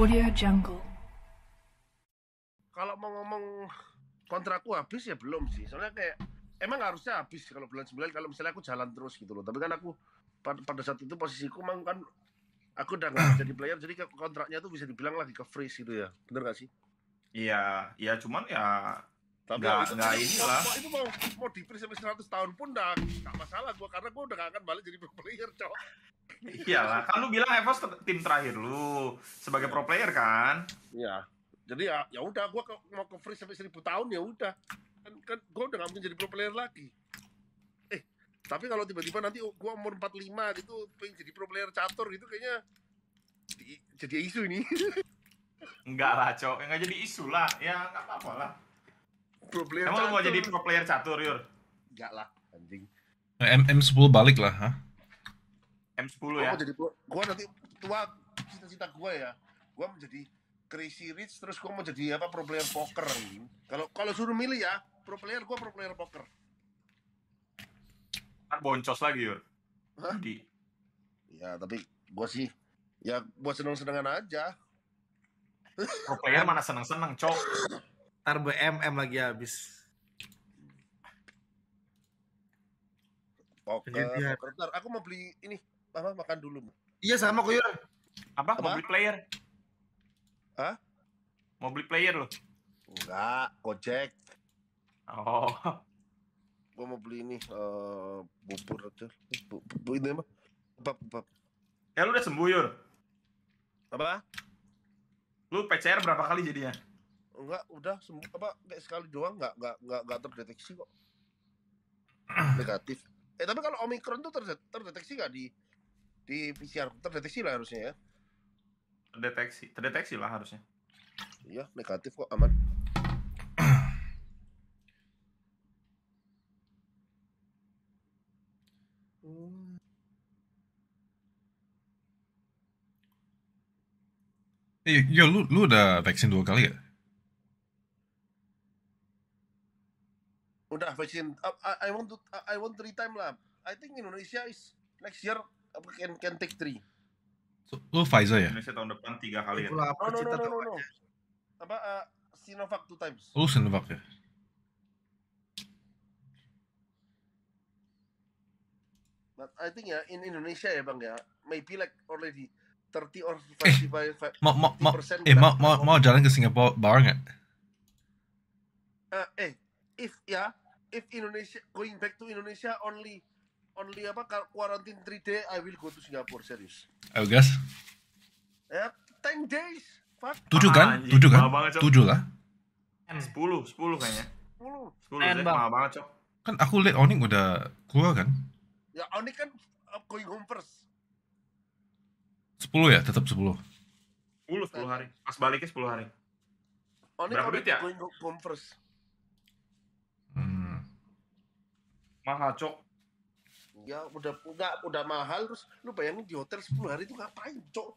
Audio Jungle. Kalau mau ngomong kontrakku habis ya belum sih. Soalnya kayak emang harusnya habis kalau bulan 9 kalau misalnya aku jalan terus gitu loh. Tapi kan aku pada, saat itu posisiku emang kan aku udah nggak jadi player jadi kontraknya tuh bisa dibilang lagi ke freeze gitu ya. Bener gak sih? Iya, iya cuman ya tapi nggak, ini lah. Itu mau, mau di free sampai 100 tahun pun dah nggak masalah gua karena gua udah gak akan balik jadi pro player, cok. Iyalah, kan lu bilang Evos tim terakhir lu sebagai iya. pro player kan? Iya. Jadi ya ya udah gue mau ke free sampai 1000 tahun ya udah. Kan, kan gue udah gak mungkin jadi pro player lagi. Eh, tapi kalau tiba-tiba nanti gua umur 45 gitu pengen jadi pro player catur gitu kayaknya jadi isu ini. Enggak lah, cok. Enggak jadi isu lah. Ya, enggak apa-apa lah pro player Emang catur. mau jadi pro player catur, Yur? Enggak lah, anjing. M M10 balik lah, ha? M10 gua ya. Mau jadi gua nanti tua cita-cita gua ya. Gua menjadi crazy rich terus gua mau jadi apa pro player poker Kalau kalau suruh milih ya, pro player gua pro player poker. Kan boncos lagi, Yur. Hah? Di. Ya, tapi gua sih ya buat seneng-senengan aja. Pro player mana seneng-seneng, cok. Ntar BMM lagi habis. Poker, Ntar aku mau beli ini. Mama makan dulu. Iya sama kuyur. Apa? Apa? Mau beli player? Hah? Mau beli player loh? Enggak, Gojek. Oh. Gua mau beli ini uh, bubur aja. bubur ini mah. apa bab. Ya lu udah sembuh, Yur. Apa? Lu PCR berapa kali jadinya? enggak udah sembuh apa kayak sekali doang enggak enggak enggak, enggak terdeteksi kok negatif eh tapi kalau omikron tuh terdet terdeteksi nggak di di PCR terdeteksi lah harusnya ya terdeteksi terdeteksi lah harusnya iya negatif kok aman eh, yo, lu, lu udah vaksin dua kali ya? udah vaksin I, I want to I want three time lah I think Indonesia is next year can can take three so, lu Pfizer ya Indonesia tahun depan tiga kali ya no no no no, no, no. apa uh, Sinovac two times oh Sinovac ya But I think ya in Indonesia ya bang ya maybe like already 30 or 55 eh, mau mau mau eh mau mau mau jalan ke Singapura bareng nggak? Uh, eh if ya if Indonesia going back to Indonesia only only apa quarantine 3 day I will go to Singapore serius. Ayo gas. Ya, 10 days. Fuck. 7 kan? 7 kan? 7 lah. 10, 10 kayaknya. 10. 10 deh, mahal banget, Cok. Kan aku lihat Onik udah keluar kan? Ya, Onik kan uh, going home first. 10 ya, tetap 10. 10 10 hari. Pas baliknya 10 hari. Onik Berapa duit ya? Going home first. mahal cok ya udah punya udah mahal terus lu bayangin di hotel 10 hari itu ngapain cok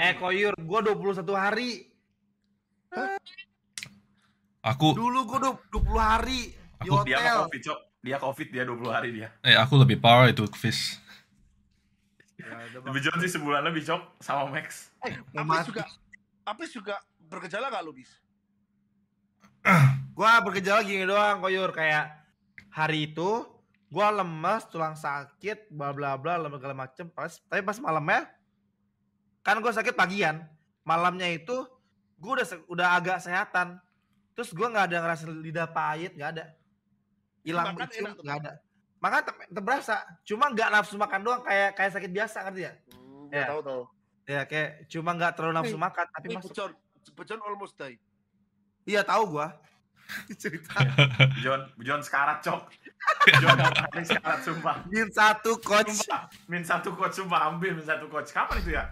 eh koyur gua 21 hari Hah? aku dulu gua 20 hari aku, di hotel dia covid cok dia covid dia 20 hari dia eh aku lebih power itu fish ya, lebih jauh sih sebulan lebih cok sama Max eh, apa juga apa juga bergejala gak lu bis? gua bergejala gini doang koyur kayak hari itu gue lemes tulang sakit bla bla bla segala macem pas tapi pas malamnya kan gue sakit pagian malamnya itu gue udah udah agak sehatan terus gue nggak ada ngerasa lidah pahit nggak ada hilang itu nggak ada maka te terberasa cuma nggak nafsu makan doang kayak kayak sakit biasa ngerti ya hmm, ya tahu tahu ya kayak cuma nggak terlalu nafsu makan tapi masuk pecon pecon almost die iya tahu gue cerita John John sekarat cok John kapan sekarat sumpah min satu coach sumpah. min satu coach sumpah ambil min satu coach kapan itu ya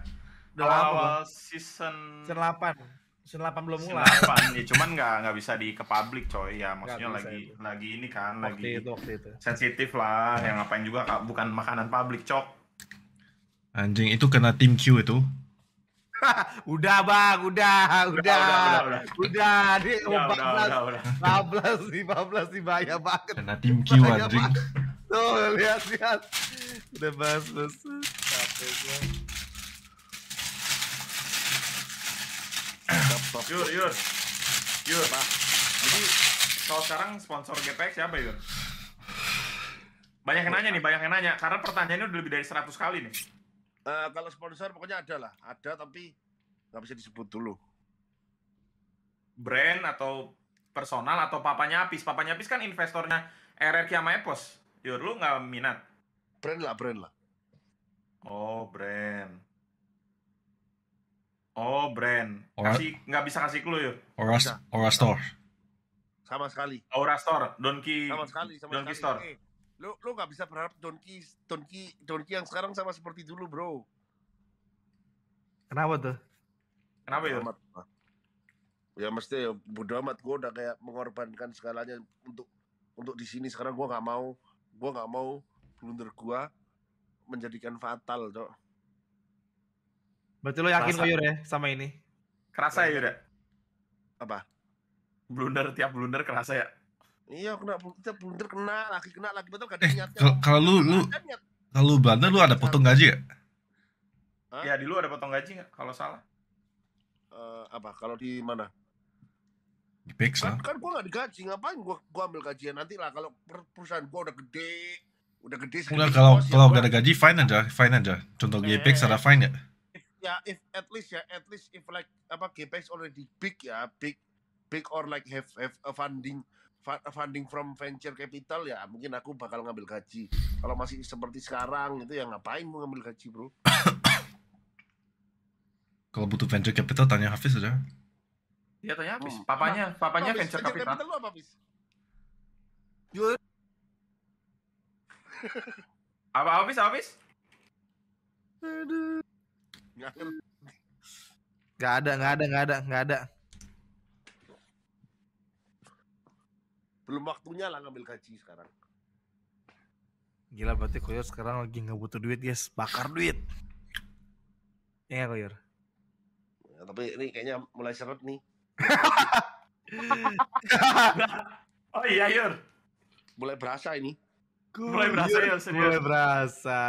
awal, awal season season delapan. Season delapan belum mulai. Delapan. ya, cuman nggak nggak bisa di ke publik coy. Ya maksudnya gak lagi lagi ini kan waktu lagi itu, waktu itu. sensitif lah. Yang ngapain juga bukan makanan publik cok. Anjing itu kena tim Q itu. udah bang, udah, udah, udah, udah, udah, udah, udah, udah, udah, udah, udah, tim Tuh, lihat, lihat. Udah Capek jadi sekarang sponsor siapa, Banyak yang nanya nih, banyak yang nanya. Karena pertanyaannya udah lebih dari 100 kali nih. Uh, kalau sponsor pokoknya ada lah, ada tapi nggak bisa disebut dulu. Brand atau personal atau papanya Apis, papanya Apis kan investornya RRQ sama Epos. Yo, lu nggak minat? Brand lah, brand lah. Oh, brand. Oh, brand. kasih nggak bisa kasih clue yuk. Aura Store. Sama sekali. Aura Store, Donki. Sama sekali, sama Donki sekali. Store. Eh Lo lo nggak bisa berharap Donki Donki Donki yang sekarang sama seperti dulu, bro. Kenapa tuh? Kenapa ya? Amat, ya mesti ya bodo amat gue udah kayak mengorbankan segalanya untuk untuk di sini sekarang gue nggak mau gue nggak mau blunder gue menjadikan fatal cok berarti lo yakin lo ya sama ini kerasa ya udah ya? apa blunder tiap blunder kerasa ya Iya kena kita blunder kena lagi kena lagi betul gak ada eh, niatnya. Kalau lu lu kalau lu blunder lu ada potong gaji gak? Hah? Ya di lu ada potong gaji gak? kalau salah? Uh, apa kalau di mana? Di Pex kan, kan gua nggak digaji ngapain gua gua ambil gajian nanti lah kalau perusahaan gua udah gede udah gede Enggak kalau kalau gak ada gaji fine aja fine aja contoh eh, GPX ada fine ya ya if at least ya at least if like apa GPX already big ya big big or like have have a funding funding from venture capital ya mungkin aku bakal ngambil gaji kalau masih seperti sekarang itu ya ngapain mau ngambil gaji bro kalau butuh venture capital tanya Hafiz aja Iya tanya Hafiz oh. papanya nah, papanya Hafiz, venture, venture capital, capital apa Hafiz apa Hafiz Hafiz Aduh. Gak ada, gak ada, gak ada, gak ada. belum waktunya lah ngambil gaji sekarang gila berarti koyor sekarang lagi nggak butuh duit guys bakar duit ya koyor ya, tapi ini kayaknya mulai seret nih oh iya yor mulai berasa ini mulai berasa ya serius mulai berasa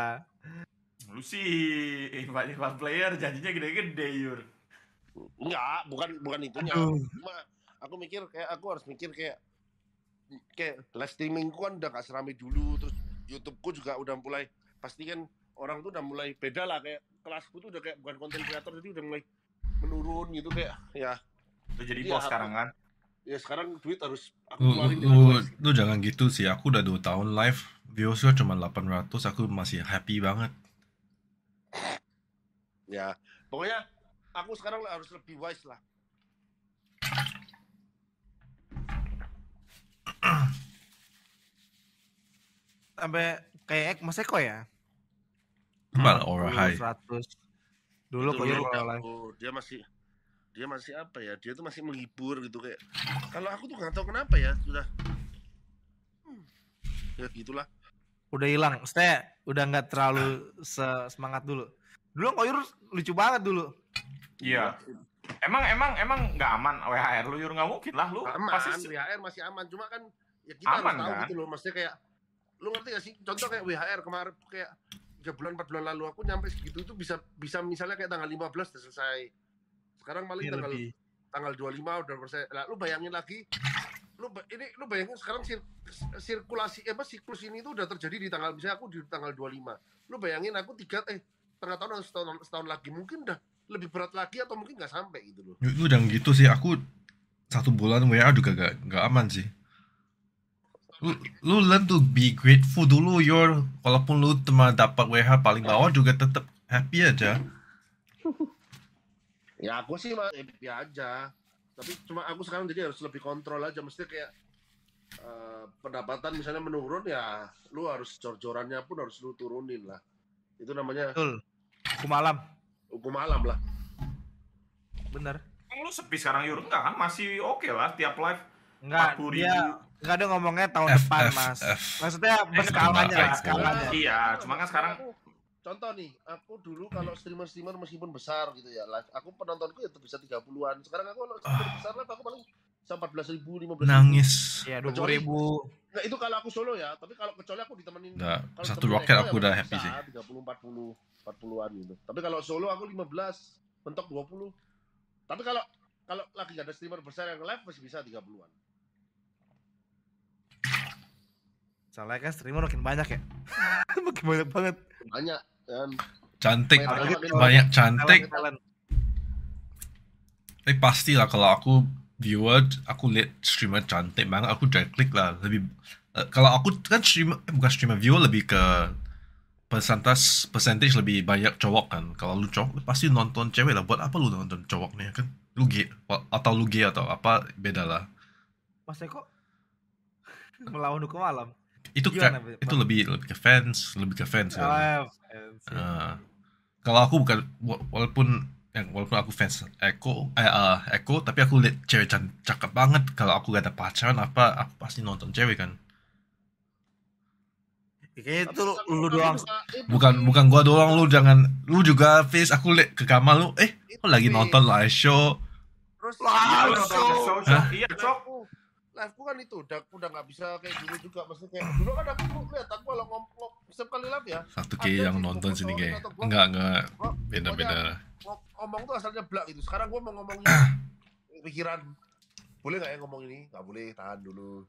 lu sih invite eh, invite player janjinya gede-gede yor enggak bukan bukan itunya Aduh. cuma aku mikir kayak aku harus mikir kayak kayak live ku kan udah gak serame dulu terus YouTube ku juga udah mulai pasti kan orang tuh udah mulai beda lah kayak kelas ku tuh udah kayak bukan konten kreator jadi udah mulai menurun gitu kayak ya udah jadi bos ya, sekarang kan ya sekarang duit harus aku lu, lu, gitu, lu, jangan gitu sih aku udah dua tahun live viewsnya cuma 800 aku masih happy banget ya pokoknya aku sekarang harus lebih wise lah sampai kayak Mas Eko ya? ora hmm. or high. 100. Dulu kok dia masih dia masih apa ya? Dia tuh masih menghibur gitu kayak. Kalau aku tuh nggak tahu kenapa ya, sudah. Hmm. Ya gitulah. Udah hilang, saya udah nggak terlalu semangat dulu. Dulu Koyur lucu banget dulu. Iya. iya. Emang emang emang nggak aman WHR lu yur nggak mungkin lah lu. Aman, pasti... WHR masih aman cuma kan ya kita aman, harus tahu kan? gitu loh maksudnya kayak lu ngerti gak sih contoh kayak WHR kemarin kayak tiga bulan empat bulan lalu aku nyampe segitu itu bisa bisa misalnya kayak tanggal 15 udah selesai sekarang malah ya, tanggal lebih. tanggal 25 udah selesai nah, lu bayangin lagi lu ini lu bayangin sekarang sir, sirkulasi eh apa siklus ini tuh udah terjadi di tanggal misalnya aku di tanggal 25 lu bayangin aku tiga eh tengah tahun setahun, setahun lagi mungkin udah lebih berat lagi atau mungkin nggak sampai gitu loh. Itu udah gitu sih, aku satu bulan WA juga gak, gak aman sih. Lu, lu learn to be grateful dulu your walaupun lu cuma dapat WH paling bawah hmm. juga tetap happy aja. Ya aku sih mah happy aja. Tapi cuma aku sekarang jadi harus lebih kontrol aja mesti kayak Uh, pendapatan misalnya menurun ya lu harus jor-jorannya pun harus lu turunin lah itu namanya Betul. aku malam hukum malam lah bener lu sepi sekarang Yur enggak kan masih oke okay lah tiap live enggak dia enggak ada ngomongnya tahun F, depan F, mas F. maksudnya berskalanya, skalanya lah iya cuma kan sekarang contoh nih aku dulu kalau streamer streamer meskipun besar gitu ya live aku penontonku itu ya bisa 30-an sekarang aku kalau ah. streamer besar lah aku paling sampai 14 ribu nangis Iya, 20.000. ribu Nah, itu kalau aku solo ya, tapi kalau kecuali aku ditemenin. Nah, kalau satu roket aku udah happy sih. 30 40 40-an gitu. Tapi kalau solo aku 15, mentok 20. Tapi kalau kalau lagi ada streamer besar yang live masih bisa 30-an. Soalnya kan streamer makin banyak ya. makin banyak banget. Banyak dan Cantik, banyak, banyak, banyak cantik. Talent, talent. Eh pastilah kalau aku viewer aku lihat streamer cantik banget aku drag klik lah lebih uh, kalau aku kan streamer eh, bukan streamer viewer lebih ke persentas percentage lebih banyak cowok kan kalau lu cowok lu pasti nonton cewek lah buat apa lu nonton cowoknya kan lu gay atau lu gay atau apa beda lah mas Eko melawan hukum malam? itu Gimana, ke, itu lebih lebih ke fans lebih ke fans kan. oh, ya, fans, uh, kalau aku bukan walaupun yang walaupun aku fans Echo, eh uh, Echo tapi aku lihat cewek can cakep banget kalau aku gak ada pacaran apa aku pasti nonton cewek kan Oke, itu lu, lu doang bukan bukan gua doang lu jangan lu juga face aku lihat ke kamar lu eh lu lagi nonton live show terus iya, live show iya live kan itu udah udah nggak bisa kayak dulu juga maksudnya kayak dulu kan aku lihat aku kalau ngomong setiap kali live ya satu kayak yang nonton sini kayak enggak enggak beda beda ngomong tuh asalnya blak gitu sekarang gua mau ngomong pikiran boleh nggak ya ngomong ini nggak boleh tahan dulu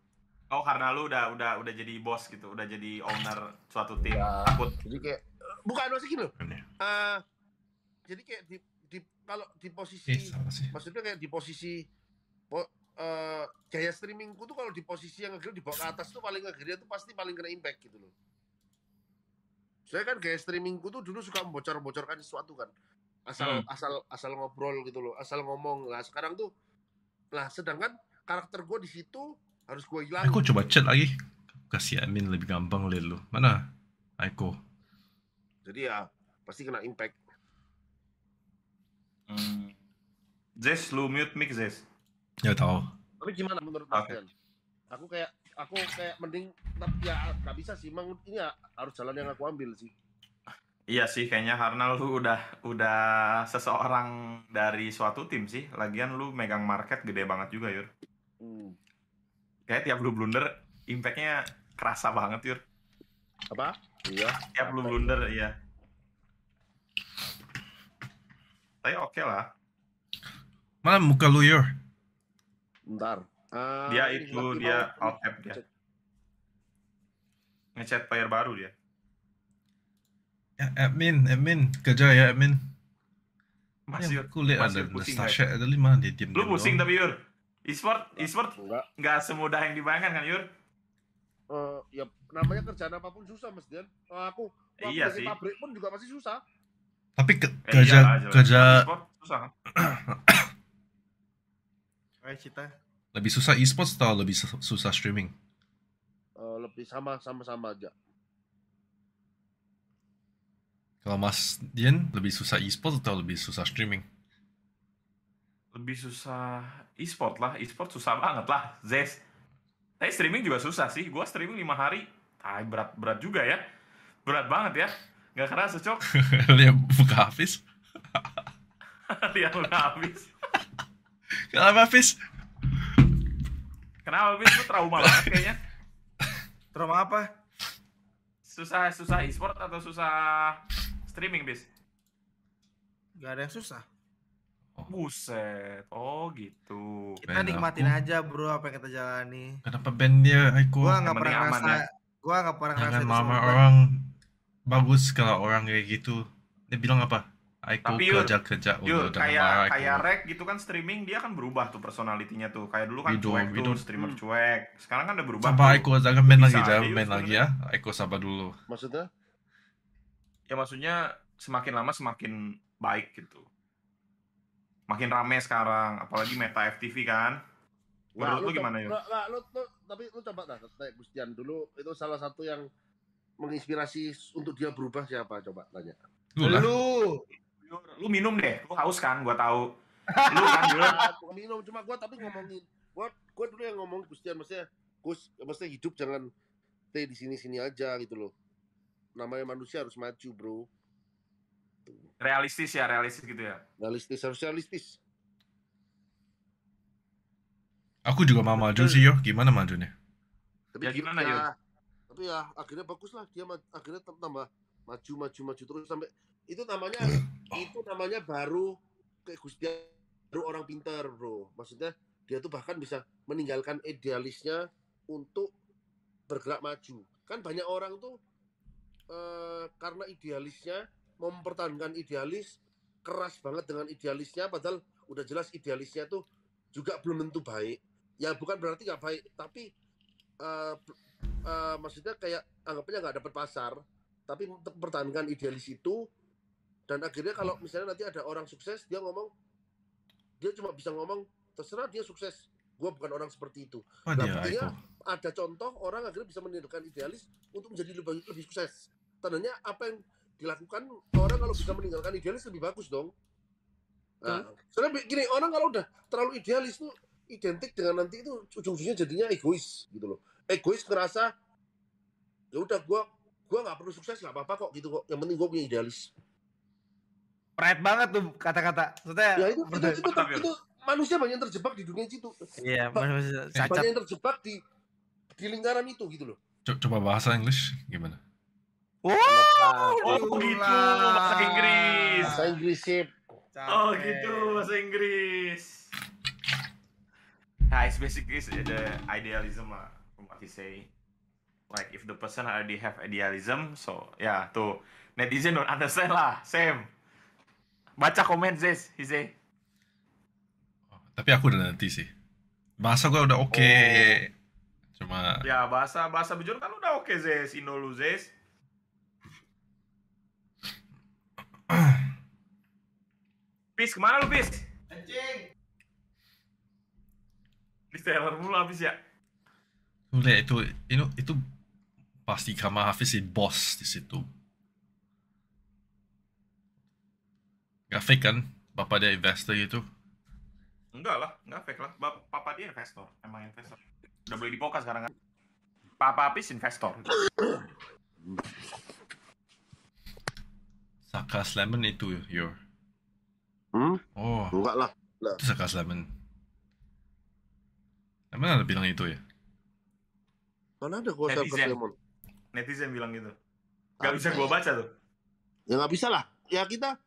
Oh karena lu udah udah udah jadi bos gitu, udah jadi owner suatu tim. Ya, takut. Jadi kayak bukan masih gini Uh, jadi kayak di, di kalau di posisi, eh, maksudnya kayak di posisi po, uh, gaya streamingku tuh kalau di posisi yang ngegrip dibawa ke atas tuh paling ngegripnya tuh pasti paling kena impact gitu loh. Saya kan gaya streamingku tuh dulu suka membocor-bocorkan sesuatu kan. Asal hmm. asal asal ngobrol gitu loh, asal ngomong. Lah sekarang tuh lah sedangkan karakter gue di situ harus gue hilang. Aku coba chat lagi. Kasih admin lebih gampang lihat lo. Mana? Aiko. Jadi ya pasti kena impact. Hmm. Zes, lu mute mic Zes. Ya tahu. Tapi gimana menurut kalian? Aku kayak aku kayak mending tapi ya nggak bisa sih, Mang. Ini ya, harus jalan yang aku ambil sih. Iya sih, kayaknya karena lu udah udah seseorang dari suatu tim sih. Lagian lu megang market gede banget juga, Yur. Hmm. Kayak tiap lu blunder, impactnya kerasa banget, Yur. Apa? Iya. Tiap lu blunder, iya. Tapi oke okay lah. Mana muka lu, Yur? Bentar. Uh, dia ah, itu dia out app dia. Ngechat player baru dia. Ya, admin, admin, kerja ya admin. Masih aku lihat ada Nastasha ada lima di tim Lu pusing tapi Yur. Esport, esport, enggak. enggak semudah yang dibayangkan kan Yur? Uh, ya namanya kerjaan apapun susah Mas Dian. Uh, aku waktu iya sih. pabrik pun juga masih susah. Tapi ke, eh, kerja iya, kerja susah. Ayo eh, Cita. Lebih susah e-sports atau lebih susah streaming? Uh, lebih sama sama sama aja. Kalau Mas Dian lebih susah e sports atau lebih susah streaming? Lebih susah e-sport lah, e-sport susah banget lah, Zes. Tapi streaming juga susah sih, gua streaming lima hari, ah, berat berat juga ya, berat banget ya, Gak kerasa cok. Lihat buka habis. Lihat buka habis. Kenapa, Fis? Kenapa, Fis? Lu trauma banget kayaknya. Trauma apa? Susah susah e-sport atau susah streaming, Fis? Gak ada yang susah. Oh. Buset, oh gitu. Kita ben nikmatin aku. aja bro apa yang kita jalani. Kenapa band aku? Gua gak pernah ngerasa, ya. gua gak pernah ngerasa. Jangan mama orang bagus kalau orang kayak gitu. Dia bilang apa? Aiko tapi kerja-kerja udah kayak kayak rek gitu kan streaming dia kan berubah tuh personalitinya tuh kayak dulu kan we cuek Widow. tuh streamer hmm. cuek sekarang kan udah berubah sabar aku jangan main lagi jangan main lagi ya aku sabar dulu maksudnya ya maksudnya semakin lama semakin baik gitu makin rame sekarang apalagi meta FTV kan menurut nah, lu, lu gimana ya nah, lu, lu, tapi lu coba dah kayak Gustian dulu itu salah satu yang menginspirasi untuk dia berubah siapa coba tanya lu, lu tidur lu minum deh lu haus kan gua tahu lu kan dulu minum cuma gua tapi ngomongin gue gua dulu yang ngomong Gustian maksudnya Gus maksudnya hidup jangan stay di sini sini aja gitu loh namanya manusia harus maju bro realistis ya realistis gitu ya realistis harus realistis aku juga mau maju sih yo gimana majunya tapi ya, gimana ya, yo tapi ya akhirnya bagus lah dia akhirnya tambah maju maju maju terus sampai itu namanya itu namanya baru kayak Gusti baru orang pintar, Bro. Maksudnya dia tuh bahkan bisa meninggalkan idealisnya untuk bergerak maju. Kan banyak orang tuh eh, karena idealisnya mempertahankan idealis keras banget dengan idealisnya padahal udah jelas idealisnya tuh juga belum tentu baik ya bukan berarti nggak baik tapi uh, uh, maksudnya kayak anggapnya nggak dapat pasar tapi mempertahankan idealis itu dan akhirnya kalau misalnya nanti ada orang sukses dia ngomong dia cuma bisa ngomong terserah dia sukses gue bukan orang seperti itu oh, nah, artinya iya, ada contoh orang akhirnya bisa menirukan idealis untuk menjadi lebih, lebih sukses tandanya apa yang dilakukan orang kalau bisa meninggalkan idealis lebih bagus dong nah, hmm? soalnya gini orang kalau udah terlalu idealis tuh identik dengan nanti itu ujung-ujungnya jadinya egois gitu loh egois ngerasa ya udah gue gue nggak perlu sukses nggak apa-apa kok gitu kok yang penting gue punya idealis pride banget tuh kata-kata. Maksudnya ya itu, itu, itu, itu, itu manusia banyak terjebak di dunia itu. Iya, manusia cacat. banyak terjebak di di lingkaran itu gitu loh. Coba bahasa Inggris gimana? Wow, oh, oh gitu bahasa Inggris. Bahasa Inggris sip. Oh gitu bahasa Inggris. Nah, it's basically the idealism lah, from what he say. Like if the person already have idealism, so yeah, tuh netizen don't understand lah, same. Baca komen zez, Hize. Tapi aku udah nanti sih. Bahasa gue udah oke. Okay. Oh. Cuma Ya, bahasa bahasa bejur kan udah oke okay, Zez. Indo lu Zez. Pis, kemana lu, Pis? Anjing. Di Taylor mulu habis ya. Udah itu, itu pasti kamar Hafiz sih bos di situ. Gak fake kan? Bapak dia investor gitu? Enggak lah, enggak fake lah. Bap Papa dia investor, emang investor. Udah boleh dipoka sekarang kan? Papa Apis investor. saka Lemon itu your? Hmm? Oh. Enggak lah. Itu saka Lemon. Emang ada bilang itu ya? Mana ada gua Saka slamen Netizen bilang gitu. Gak bisa gua baca tuh. Ya gak bisa lah. Ya kita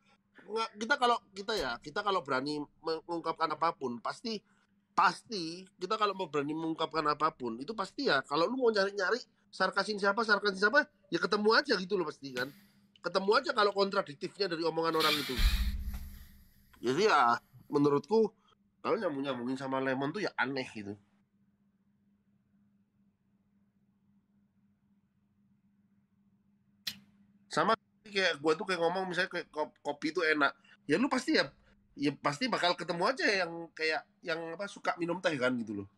kita kalau kita ya kita kalau berani mengungkapkan apapun pasti pasti kita kalau mau berani mengungkapkan apapun itu pasti ya kalau lu mau nyari-nyari sarkasin siapa sarkasin siapa ya ketemu aja gitu loh pasti kan ketemu aja kalau kontradiktifnya dari omongan orang itu jadi ya menurutku kalau nyambung nyambungin sama lemon tuh ya aneh gitu sama kayak gue tuh kayak ngomong misalnya kayak kopi itu enak ya lu pasti ya ya pasti bakal ketemu aja ya yang kayak yang apa suka minum teh kan gitu loh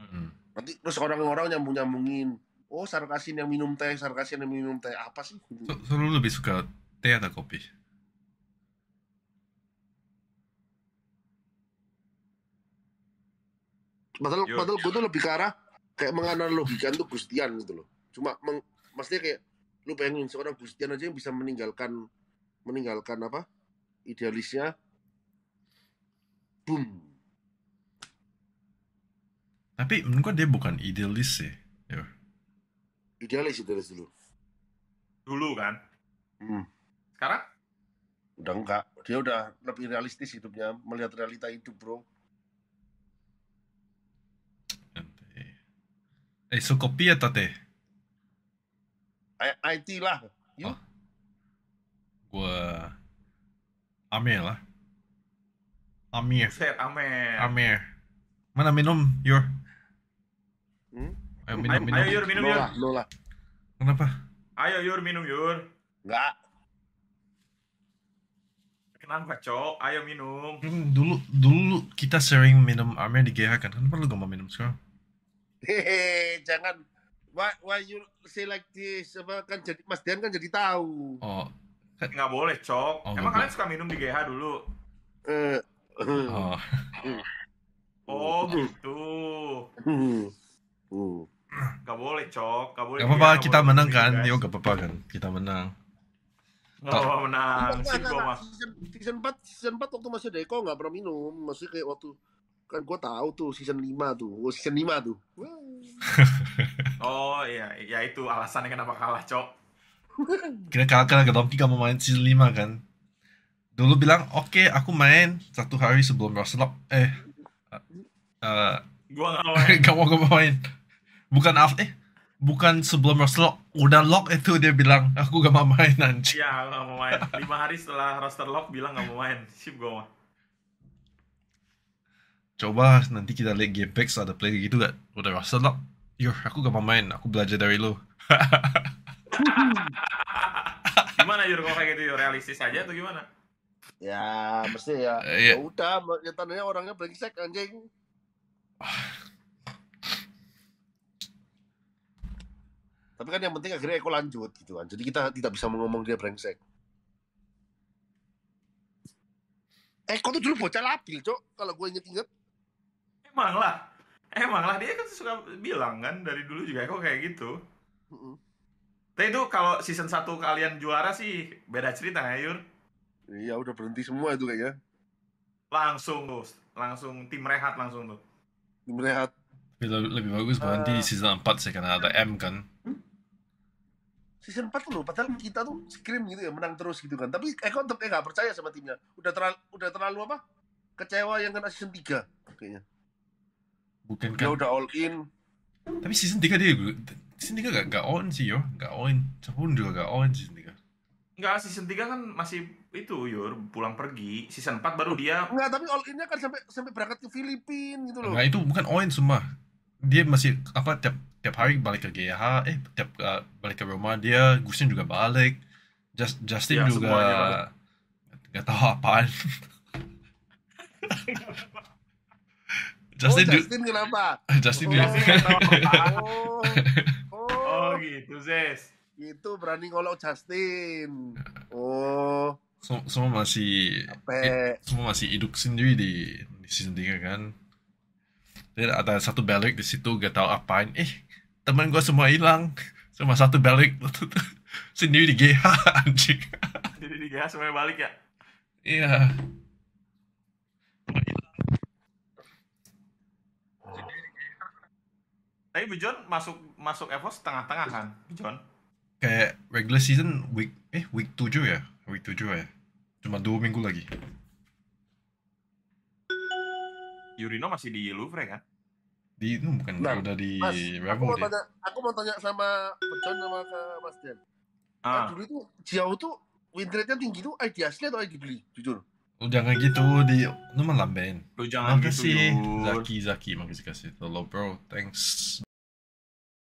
mm-hmm. nanti terus orang-orang nyambung nyambungin oh sarkasin yang minum teh sarkasin yang minum teh apa sih so, so lu lebih suka teh atau kopi Padahal, padahal gue tuh lebih ke arah kayak menganalogikan tuh Gustian gitu loh. Cuma meng, maksudnya kayak lu pengen seorang Gustian aja yang bisa meninggalkan meninggalkan apa idealisnya boom tapi menurut gue dia bukan idealis sih ya. idealis idealis dulu dulu kan hmm. sekarang udah enggak dia udah lebih realistis hidupnya melihat realita hidup bro eh sukopi ya tate IT lah. You? Oh. Gua Amir lah. Amir. Set Amir. Amir. Mana minum, yur? Hmm? Ayo minum, minum. Ayo Yur, minum Yur. Lola, Lola. Kenapa? Ayo yur minum yur. Enggak. Kenapa, Cok? Ayo minum. Kan dulu dulu kita sering minum Amir di GH kan? Kenapa kan lu gak mau minum sekarang? Hehehe, jangan why, why you say like this apa kan jadi Mas Dian kan jadi tahu oh kan nggak boleh cok oh, emang kalian suka minum di GH dulu eh uh, oh oh gitu nggak boleh cok nggak boleh nggak apa-apa kita menang kan yo nggak apa-apa kan kita menang Oh, menang, nah, nah, nah, Season, 4, season 4 waktu masih Deko nggak pernah minum, masih kayak waktu kan gue tahu tuh season 5 tuh oh, season 5 tuh oh iya ya itu alasannya kenapa kalah cok kita kalah karena gak gak mau main season 5 kan dulu bilang oke okay, aku main satu hari sebelum Barcelona eh uh, gua gak mau main gak mau, gak mau main bukan af eh bukan sebelum Barcelona udah lock itu dia bilang aku gak mau main nanti iya gak mau main lima hari setelah roster lock bilang gak mau main sip gue mah coba nanti kita lihat game packs ada play gitu gak udah rasa loh yo aku gak mau main aku belajar dari lo gimana yur kalau kayak gitu realistis aja atau gimana ya mesti ya uh, eh, yeah. Ya udah ya tandanya orangnya brengsek anjing tapi kan yang penting akhirnya aku lanjut gitu kan jadi kita tidak bisa mengomong dia brengsek Eko eh, tuh dulu bocah labil, Cok. Kalau gue inget-inget emang lah emang lah dia kan suka bilang kan dari dulu juga kok kayak gitu mm -hmm. tapi itu kalau season 1 kalian juara sih beda cerita ya Yur iya udah berhenti semua itu kayaknya langsung tuh langsung tim rehat langsung tuh tim rehat lebih, lebih bagus berhenti uh, di ah. season 4 sih karena ada M kan hmm? season 4 loh padahal kita tuh scream gitu ya menang terus gitu kan tapi eh untuk kayak gak percaya sama timnya udah terlalu udah terlalu apa kecewa yang kena season 3 kayaknya Bukan Dia kan? udah all in. Tapi season 3 dia season 3 gak, gak on sih yo, gak on. Cepun juga gak on season 3. Enggak, season 3 kan masih itu yo pulang pergi. Season 4 baru dia Enggak, tapi all in-nya kan sampai sampai berangkat ke Filipina gitu loh. Nah, itu bukan on semua. Dia masih apa tiap tiap hari balik ke GH, eh tiap uh, balik ke rumah dia, Gusin juga balik. Just, Justin ya, juga gak tahu apaan. Justin, oh, Justin kenapa? Justin oh, Justin oh, oh. oh gitu, Zes. Itu berani ngolok Justin. Oh. Semua, semua masih i, semua masih hidup sendiri di, di season 3 kan. Dan ada satu balik di situ gak tahu apain. Eh, teman gua semua hilang. Cuma satu balik sendiri di GH anjing. Sendiri di GH semuanya balik ya? Iya. Yeah. Tapi Bijon masuk masuk Evo setengah-tengah kan, Bijon? Kayak regular season week eh week tujuh ya, week tujuh ya. Cuma dua minggu lagi. Yurino masih di Louvre kan? Di itu bukan nah, udah di mas, aku mau tanya, aku mau tanya sama Bijon sama ke Mas Dian. Ah. Nah, dulu itu Jiao tuh win rate-nya tinggi tuh eh, ID asli atau eh, ID beli? Jujur. Lu jangan gitu di lu malam ben Lu jangan makasih. gitu. Makasih Zaki Zaki makasih kasih. tolong bro, thanks.